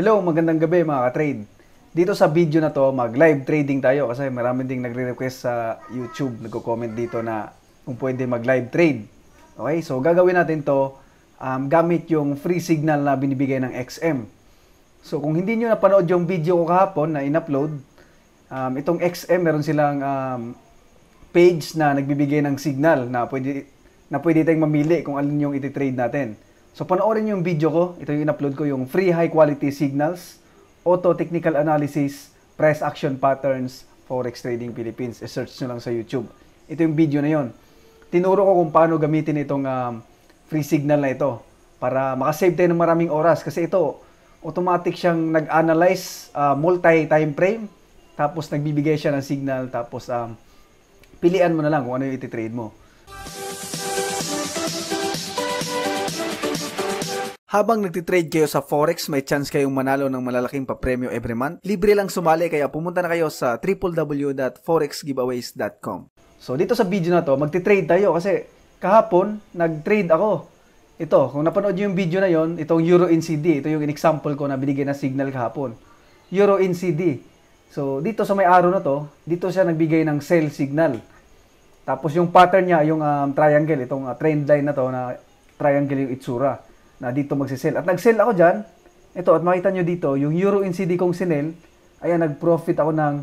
Hello, magandang gabi mga ka-trade. Dito sa video na to, mag-live trading tayo kasi marami ding nagre-request sa YouTube, nagko-comment dito na kung pwede mag-live trade. Okay, so gagawin natin to um, gamit yung free signal na binibigay ng XM. So kung hindi nyo napanood yung video ko kahapon na in-upload, um, itong XM meron silang um, page na nagbibigay ng signal na pwede na pwede tayong mamili kung alin yung iti-trade natin. So panoorin niyo yung video ko, ito yung in-upload ko, yung free high quality signals, auto technical analysis, price action patterns, Forex Trading Philippines. I-search nyo lang sa YouTube. Ito yung video na yon. Tinuro ko kung paano gamitin itong um, free signal na ito para makasave tayo ng maraming oras kasi ito automatic siyang nag-analyze uh, multi-time frame tapos nagbibigay siya ng signal tapos um, pilian mo na lang kung ano yung ititrade mo. Habang nagtitrade kayo sa Forex, may chance kayong manalo ng malalaking papremyo every month. Libre lang sumali kaya pumunta na kayo sa www.forexgiveaways.com So dito sa video na to, magtitrade tayo kasi kahapon nag-trade ako. Ito, kung napanood nyo yung video na yon, itong Euro NCD, ito yung in-example ko na binigay na signal kahapon. Euro NCD. So dito sa may araw na to, dito siya nagbigay ng sell signal. Tapos yung pattern niya, yung um, triangle, itong uh, trend line na to na triangle yung itsura na dito magsisell. At nag-sell ako dyan. Ito, at makita nyo dito, yung euro in CD kong sinell, ayan, nag-profit ako ng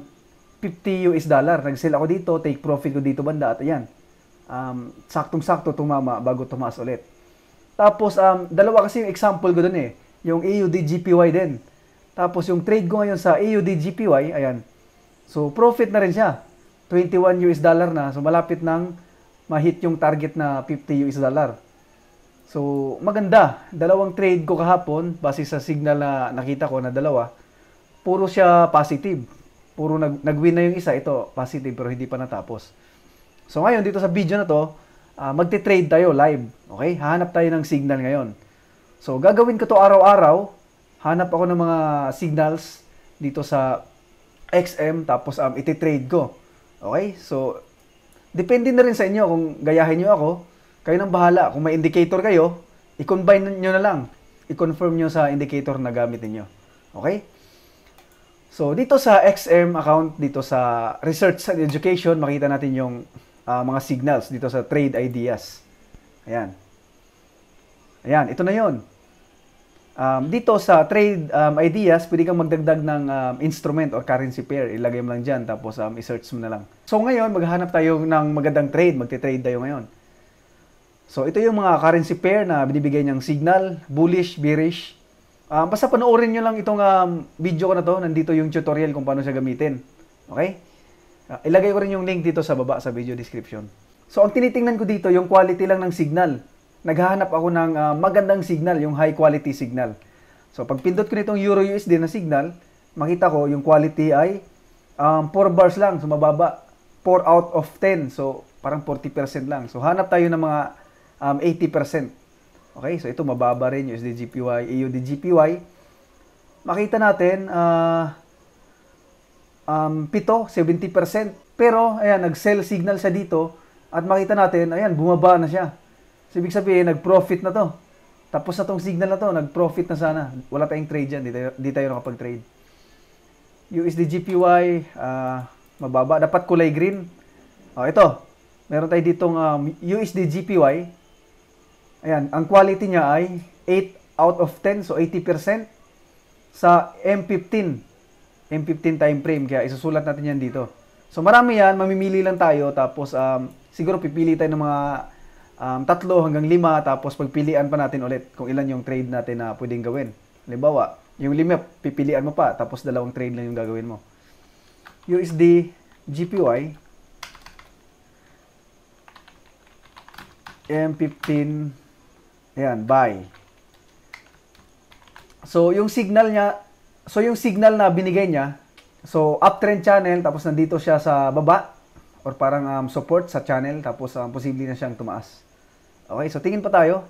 50 US dollar. Nag-sell ako dito, take profit ko dito banda, at ayan. Um, saktong-sakto tumama bago tumaas ulit. Tapos, um, dalawa kasi yung example ko dun eh. Yung AUD-GPY din. Tapos, yung trade ko ngayon sa AUD-GPY, ayan. So, profit na rin siya. 21 US dollar na. So, malapit nang ma-hit yung target na 50 US dollar. So, maganda. Dalawang trade ko kahapon, base sa signal na nakita ko na dalawa, puro siya positive. Puro nag- nag-win na yung isa, ito positive pero hindi pa natapos. So, ngayon dito sa video na to, uh, ah, magte-trade tayo live. Okay? Hahanap tayo ng signal ngayon. So, gagawin ko to araw-araw. Hanap ako ng mga signals dito sa XM tapos um, iti-trade ko. Okay? So, depende na rin sa inyo kung gayahin nyo ako kayo nang bahala. Kung may indicator kayo, i-combine nyo na lang. I-confirm nyo sa indicator na gamit niyo Okay? So, dito sa XM account, dito sa Research and Education, makita natin yung uh, mga signals dito sa Trade Ideas. Ayan. Ayan, ito na yon um, dito sa trade um, ideas, pwede kang magdagdag ng um, instrument or currency pair. Ilagay mo lang dyan, tapos um, isearch mo na lang. So ngayon, maghahanap tayo ng magandang trade. Magte-trade tayo ngayon. So ito yung mga currency pair na binibigay niyang signal, bullish, bearish. Uh, basta panoorin niyo lang itong um, video ko na to. Nandito yung tutorial kung paano siya gamitin. Okay? Uh, ilagay ko rin yung link dito sa baba sa video description. So ang tinitingnan ko dito yung quality lang ng signal. Naghahanap ako ng uh, magandang signal, yung high quality signal. So pag pindot ko nitong Euro USD na signal, makita ko yung quality ay um, 4 bars lang, so mababa. 4 out of 10, so parang 40% lang. So hanap tayo ng mga um, 80%. Okay, so ito mababa rin yung USDGPY, EUDGPY. Eh, makita natin, uh, um, 7 70%. Pero, ayan, nag-sell signal sa dito. At makita natin, ayan, bumaba na siya. So, ibig sabihin, nag-profit na to. Tapos na tong signal na to, nag-profit na sana. Wala tayong trade dyan, di tayo, di tayo nakapag-trade. USDGPY, uh, ah, mababa. Dapat kulay green. oh, ito. Meron tayo ditong um, USDGPY Ayan, ang quality niya ay 8 out of 10, so 80% sa M15. M15 time frame, kaya isusulat natin yan dito. So marami yan, mamimili lang tayo, tapos um, siguro pipili tayo ng mga um, tatlo hanggang lima, tapos pagpilian pa natin ulit kung ilan yung trade natin na pwedeng gawin. Halimbawa, yung lima, pipilian mo pa, tapos dalawang trade lang yung gagawin mo. USD, GPY, M15, Ayan, buy. So, yung signal niya, so yung signal na binigay niya, so uptrend channel, tapos nandito siya sa baba, or parang um, support sa channel, tapos um, posible na siyang tumaas. Okay, so tingin pa tayo.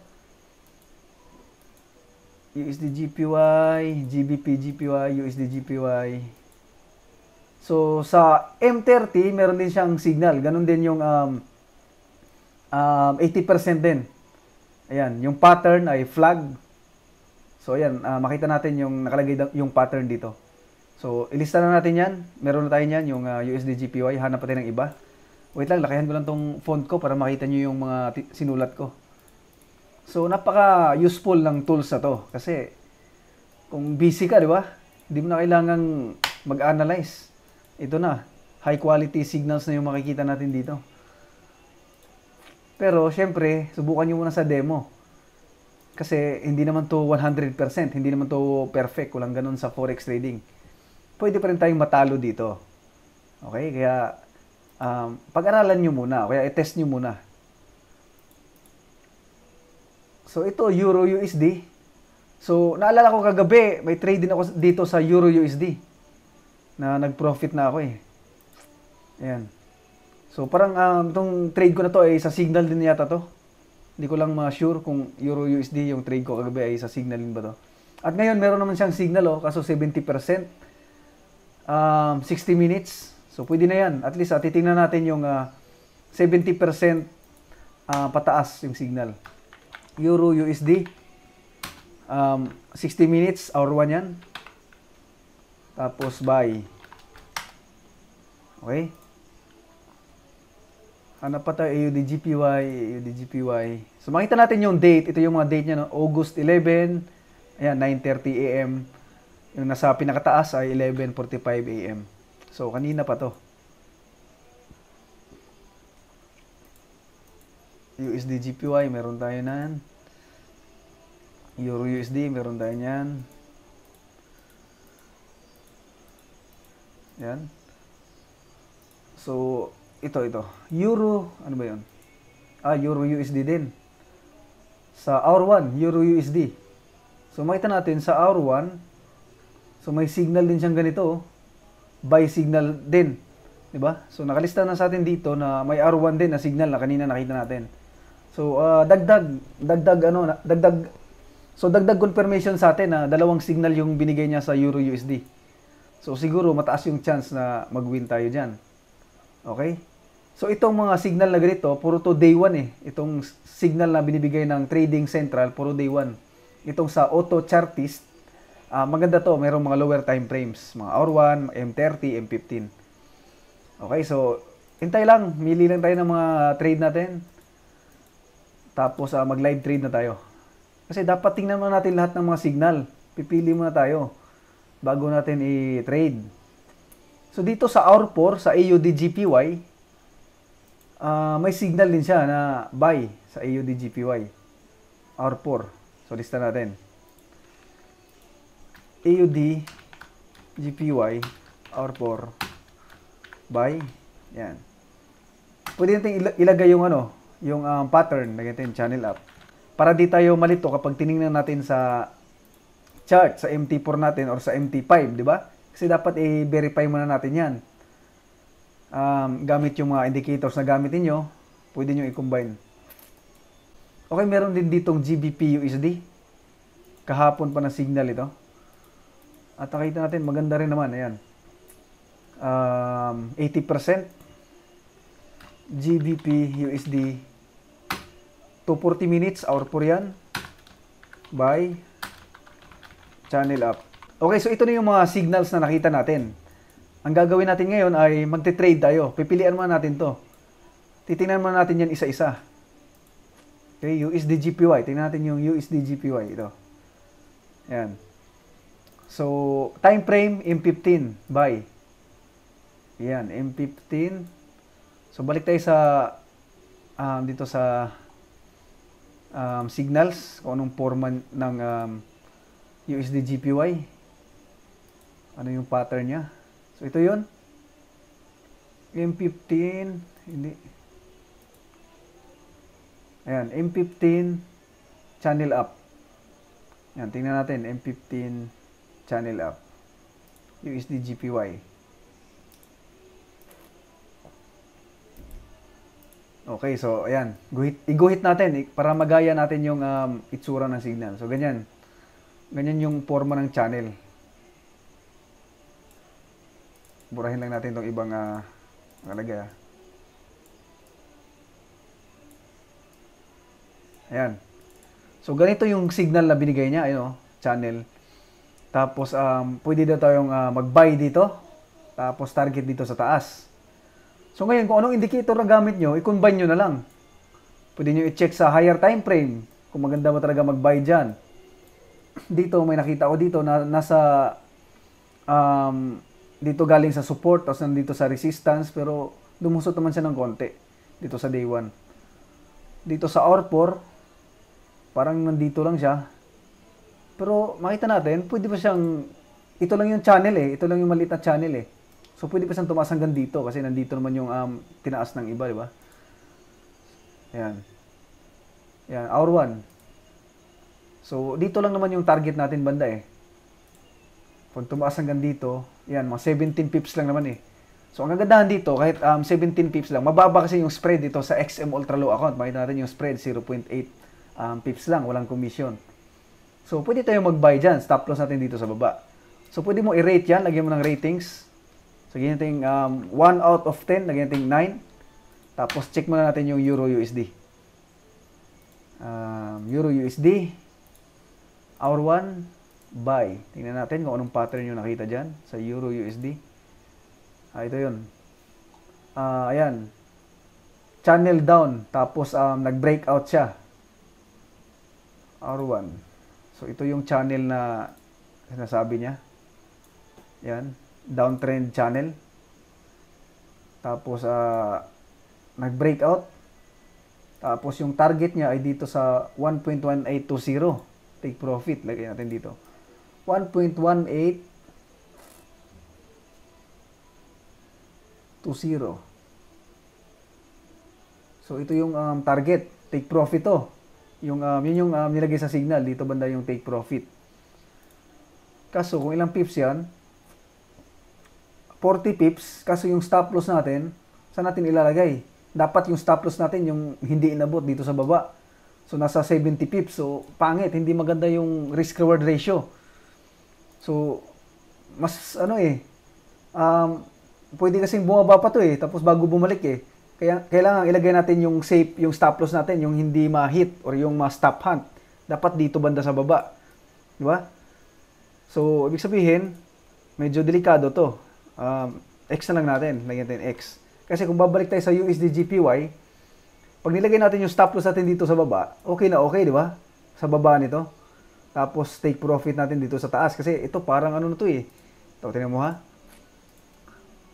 USD GPY, GBP GPY, USD GPY. So, sa M30, meron din siyang signal. Ganun din yung um, um, 80% din. Ayan, yung pattern ay flag. So ayan, uh, makita natin yung nakalagay yung pattern dito. So ilista na natin 'yan. Meron na tayo niyan yung uh, ah, USD GPY, hanap pa tayo ng iba. Wait lang, lakihan ko lang tong font ko para makita niyo yung mga sinulat ko. So napaka-useful ng tools na to kasi kung busy ka, di ba? Hindi mo na kailangang mag-analyze. Ito na, high quality signals na yung makikita natin dito. Pero syempre, subukan niyo muna sa demo. Kasi hindi naman to 100%, hindi naman to perfect, kulang ganun sa forex trading. Pwede pa rin tayong matalo dito. Okay? Kaya um, pag-aralan niyo muna, kaya i-test niyo muna. So ito Euro USD. So naalala ko kagabi, may trade din ako dito sa Euro USD na nag-profit na ako eh. Ayan. So parang um, itong trade ko na to ay sa signal din yata to. Hindi ko lang ma-sure kung Euro USD yung trade ko kagabi ay sa signal din ba to. At ngayon meron naman siyang signal oh, kaso 70%. Um, 60 minutes. So pwede na yan. At least uh, titingnan natin yung uh, 70% uh, pataas yung signal. Euro USD. Um, 60 minutes, hour 1 yan. Tapos buy. Okay? ano ah, pa tayo, AUDGPY, AUDGPY. So makita natin yung date, ito yung mga date niya, no? August 11, ayan, 9.30 a.m. Yung nasa pinakataas ay 11.45 a.m. So kanina pa to. USD GPY, meron tayo nan. Euro USD, meron tayo niyan. Yan. So, ito, ito. Euro, ano ba yun? Ah, Euro USD din. Sa hour 1, Euro USD. So, makita natin sa hour 1, so may signal din siyang ganito, oh. buy signal din. 'Di ba? So, nakalista na sa atin dito na may hour 1 din na signal na kanina nakita natin. So, uh, dagdag, dagdag ano, dagdag, so dagdag confirmation sa atin na dalawang signal yung binigay niya sa Euro USD. So, siguro mataas yung chance na mag-win tayo dyan. Okay? So itong mga signal na ganito, puro to day 1 eh. Itong signal na binibigay ng trading central, puro day 1. Itong sa auto chartist, uh, maganda to, mayroong mga lower time frames, mga hour 1, M30, M15. Okay, so hintay lang, mili lang tayo ng mga trade natin. Tapos uh, mag-live trade na tayo. Kasi dapat tingnan muna natin lahat ng mga signal. Pipili muna tayo bago natin i-trade. So dito sa OUR4, sa AUDGPY, uh, ah, may signal din siya na buy sa AUDGPY. OUR4. So lista natin. AUD GPY OUR4 buy. Yan. Pwede nating ilagay yung ano, yung um, pattern, lagay natin channel up. Para di tayo malito kapag tiningnan natin sa chart, sa MT4 natin or sa MT5, di ba? Kasi dapat i-verify muna natin yan. Um, gamit yung mga indicators na gamitin niyo, pwede nyo i-combine. Okay, meron din ditong GBP USD. Kahapon pa na signal ito. At nakita natin, maganda rin naman. Ayan. Um, 80%. GBP USD 240 minutes hour po yan by channel up Okay, so ito na yung mga signals na nakita natin. Ang gagawin natin ngayon ay magte-trade tayo. Pipilian muna natin to. Titingnan muna natin yan isa-isa. Okay, USD GPY. Tingnan natin yung USD GPY. Ito. Ayan. So, time frame M15. Buy. Ayan, M15. So, balik tayo sa um, dito sa um, signals kung anong forma ng um, USD GPY ano yung pattern niya. So, ito yun. M15, hindi. Ayan, M15, channel up. Ayan, tingnan natin, M15, channel up. USD GPY. Okay, so ayan, guhit, iguhit natin eh, para magaya natin yung um, itsura ng signal. So ganyan, ganyan yung forma ng channel burahin lang natin itong ibang uh, nakalagay ah. Ayan. So, ganito yung signal na binigay niya, ayun, oh, channel. Tapos, um, pwede daw tayong uh, mag-buy dito. Tapos, target dito sa taas. So, ngayon, kung anong indicator na gamit nyo, i-combine nyo na lang. Pwede nyo i-check sa higher time frame kung maganda ba talaga mag-buy dyan. Dito, may nakita ko dito na nasa um, dito galing sa support, tapos nandito sa resistance, pero lumusot naman siya ng konti dito sa day 1. Dito sa hour 4, parang nandito lang siya. Pero makita natin, pwede pa siyang, ito lang yung channel eh, ito lang yung maliit na channel eh. So pwede pa siyang tumaas hanggang dito kasi nandito naman yung um, tinaas ng iba, di ba? Ayan. Ayan, hour 1. So dito lang naman yung target natin banda eh. Pag tumaas hanggang dito, yan, mga 17 pips lang naman eh. So, ang kagandahan dito, kahit um, 17 pips lang, mababa kasi yung spread dito sa XM Ultra Low account. Makita natin yung spread, 0.8 um, pips lang, walang commission. So, pwede tayo mag-buy dyan. Stop loss natin dito sa baba. So, pwede mo i-rate yan. Lagyan mo ng ratings. So, ganyan natin um, 1 out of 10. Lagyan natin 9. Tapos, check muna natin yung Euro USD. Um, Euro USD. Hour 1 buy. Tingnan natin kung anong pattern yung nakita dyan sa Euro USD. Ah, ito yun. Ah, ayan. Channel down. Tapos um, nag-breakout siya. R1. So, ito yung channel na sinasabi niya. Ayan. Downtrend channel. Tapos, uh, ah, nag-breakout. Tapos, yung target niya ay dito sa 1.1820. Take profit. Lagay natin dito. 1.18 to 0. So ito yung um, target, take profit to. Yung um, yun yung um, nilagay sa signal dito banda yung take profit. Kaso kung ilang pips 'yan? 40 pips. Kaso yung stop loss natin, saan natin ilalagay? Dapat yung stop loss natin yung hindi inabot dito sa baba. So nasa 70 pips. So pangit, hindi maganda yung risk reward ratio. So, mas ano eh, um, pwede kasing bumaba pa to eh, tapos bago bumalik eh. Kaya kailangan ilagay natin yung safe, yung stop loss natin, yung hindi ma-hit or yung ma-stop hunt. Dapat dito banda sa baba. Di ba? So, ibig sabihin, medyo delikado to. Um, X na lang natin. Lagyan natin X. Kasi kung babalik tayo sa USD GPY, pag nilagay natin yung stop loss natin dito sa baba, okay na okay, di ba? Sa baba nito. Tapos take profit natin dito sa taas kasi ito parang ano na to eh. Ito, tingnan mo ha.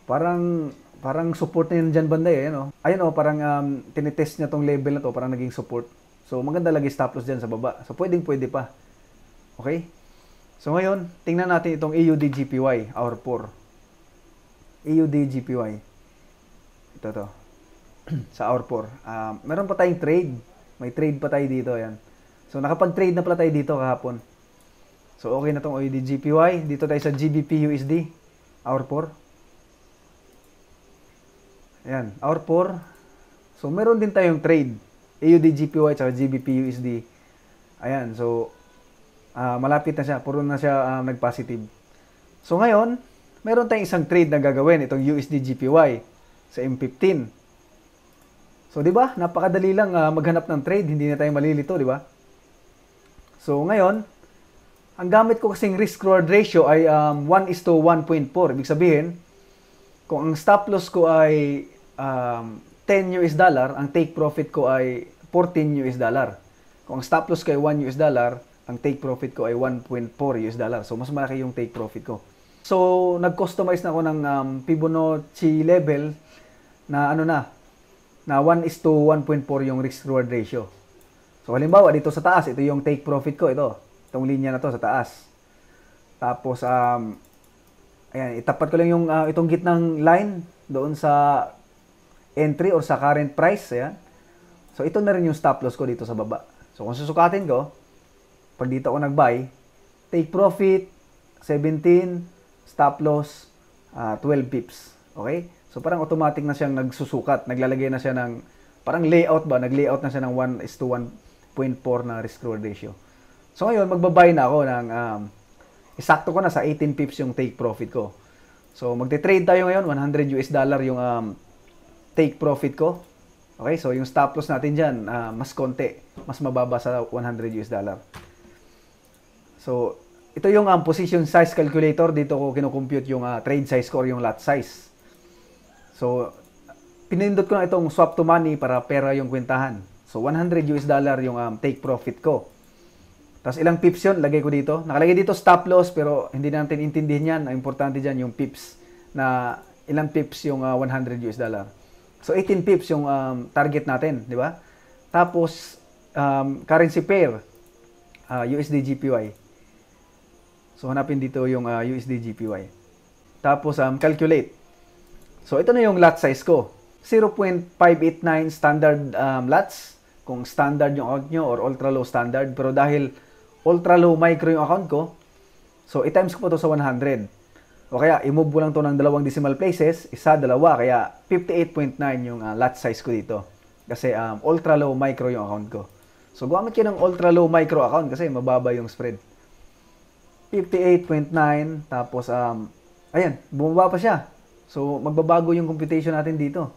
Parang parang support na yun dyan banda eh. Ano? Ayun oh, parang um, tinitest niya tong level na to, parang naging support. So maganda lagi stop loss diyan sa baba. So pwedeng pwede pa. Okay? So ngayon, tingnan natin itong EUDGPY, our 4. EUDGPY. Ito to. sa our 4. Um, meron pa tayong trade. May trade pa tayo dito. Ayan. So nakapag-trade na pala tayo dito kahapon. So okay na tong OED GPY. Dito tayo sa GBP USD. Hour 4. Ayan. Hour 4. So meron din tayong trade. AUD GPY at GBP USD. Ayan. So uh, malapit na siya. Puro na siya uh, nag-positive. So ngayon, meron tayong isang trade na gagawin. Itong USD GPY sa M15. So 'di ba? Napakadali lang uh, maghanap ng trade, hindi na tayo malilito, 'di ba? So ngayon, ang gamit ko kasing risk-reward ratio ay um, 1 is to 1.4. Ibig sabihin, kung ang stop loss ko ay um, 10 US dollar, ang take profit ko ay 14 US dollar. Kung ang stop loss ko ay 1 US dollar, ang take profit ko ay 1.4 US dollar. So, mas malaki yung take profit ko. So, nag-customize na ako ng um, Fibonacci level na ano na, na 1 is to 1.4 yung risk-reward ratio. So halimbawa dito sa taas, ito yung take profit ko ito. Itong linya na to sa taas. Tapos um ayan, itapat ko lang yung uh, itong gitnang line doon sa entry or sa current price, ayan. So ito na rin yung stop loss ko dito sa baba. So kung susukatin ko, pag dito ako nag-buy, take profit 17, stop loss uh, ah, 12 pips. Okay? So parang automatic na siyang nagsusukat, naglalagay na siya ng parang layout ba, nag-layout na siya ng 1 is to 1 0.4 na risk-reward ratio. So ngayon, magbabuy na ako ng, um, isakto ko na sa 18 pips yung take profit ko. So magte-trade tayo ngayon, 100 US dollar yung um, take profit ko. Okay, so yung stop loss natin dyan, uh, mas konti, mas mababa sa 100 US dollar. So, ito yung um, position size calculator. Dito ko kinocompute yung uh, trade size ko or yung lot size. So, pinindot ko na itong swap to money para pera yung kwentahan. So 100 US dollar yung um, take profit ko. Tapos ilang pips yon lagay ko dito. Nakalagay dito stop loss pero hindi natin intindihin yan. Ang importante dyan yung pips na ilang pips yung uh, 100 US dollar. So 18 pips yung um, target natin, di ba? Tapos um, currency pair uh, USD GPY. So hanapin dito yung uh, USD GPY. Tapos um, calculate. So ito na yung lot size ko. 0.589 standard um, lots kung standard yung account nyo or ultra low standard. Pero dahil ultra low micro yung account ko, so i-times ko po to sa 100. O kaya, i-move ko lang to ng dalawang decimal places, isa, dalawa, kaya 58.9 yung uh, lot size ko dito. Kasi um, ultra low micro yung account ko. So, gumamit kayo ng ultra low micro account kasi mababa yung spread. 58.9, tapos, um, ayan, bumaba pa siya. So, magbabago yung computation natin dito.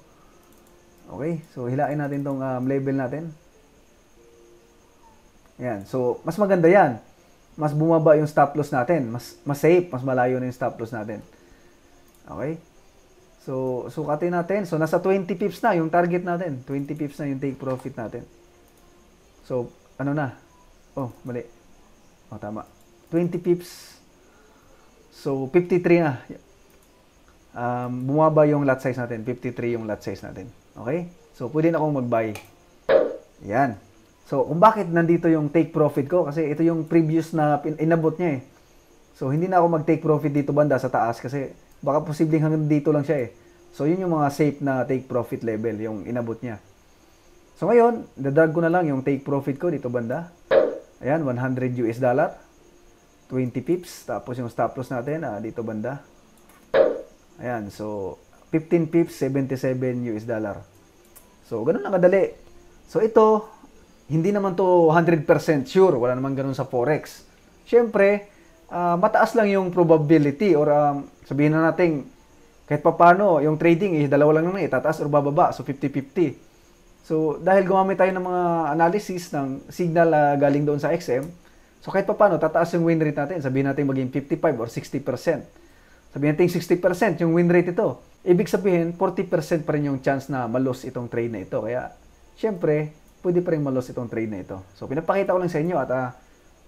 Okay? So, hilain natin tong um, label natin. Ayan. So, mas maganda yan. Mas bumaba yung stop loss natin. Mas, mas safe. Mas malayo na yung stop loss natin. Okay? So, sukatin natin. So, nasa 20 pips na yung target natin. 20 pips na yung take profit natin. So, ano na? Oh, mali. Oh, tama. 20 pips. So, 53 na. Um, bumaba yung lot size natin. 53 yung lot size natin. Okay? So, pwede na akong mag-buy. Yan. So, kung bakit nandito yung take profit ko, kasi ito yung previous na inabot niya eh. So, hindi na ako mag-take profit dito banda sa taas kasi baka posibleng hanggang dito lang siya eh. So, yun yung mga safe na take profit level, yung inabot niya. So, ngayon, dadag ko na lang yung take profit ko dito banda. Ayan, 100 US dollar. 20 pips. Tapos yung stop loss natin ah, dito banda. Ayan, so 15 pips, 77 US dollar. So, ganun lang kadali. So, ito, hindi naman to 100% sure. Wala naman ganun sa Forex. Siyempre, uh, mataas lang yung probability or um, sabihin na natin, kahit papano, yung trading, eh, dalawa lang naman, itataas eh, or bababa. So, 50-50. So, dahil gumamit tayo ng mga analysis ng signal uh, galing doon sa XM, so kahit papano, tataas yung win rate natin. Sabihin natin maging 55 or 60%. Sabihin natin 60% yung win rate ito. Ibig sabihin, 40% pa rin yung chance na malos itong trade na ito. Kaya, syempre, pwede pa rin malos itong trade na ito. So, pinapakita ko lang sa inyo at uh,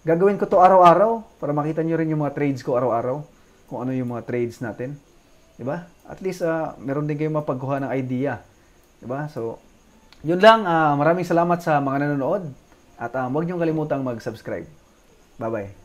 gagawin ko to araw-araw para makita nyo rin yung mga trades ko araw-araw. Kung ano yung mga trades natin. Diba? At least, uh, meron din kayong mapagkuha ng idea. Diba? So, yun lang. Uh, maraming salamat sa mga nanonood. At um, huwag niyong kalimutang mag-subscribe. Bye-bye.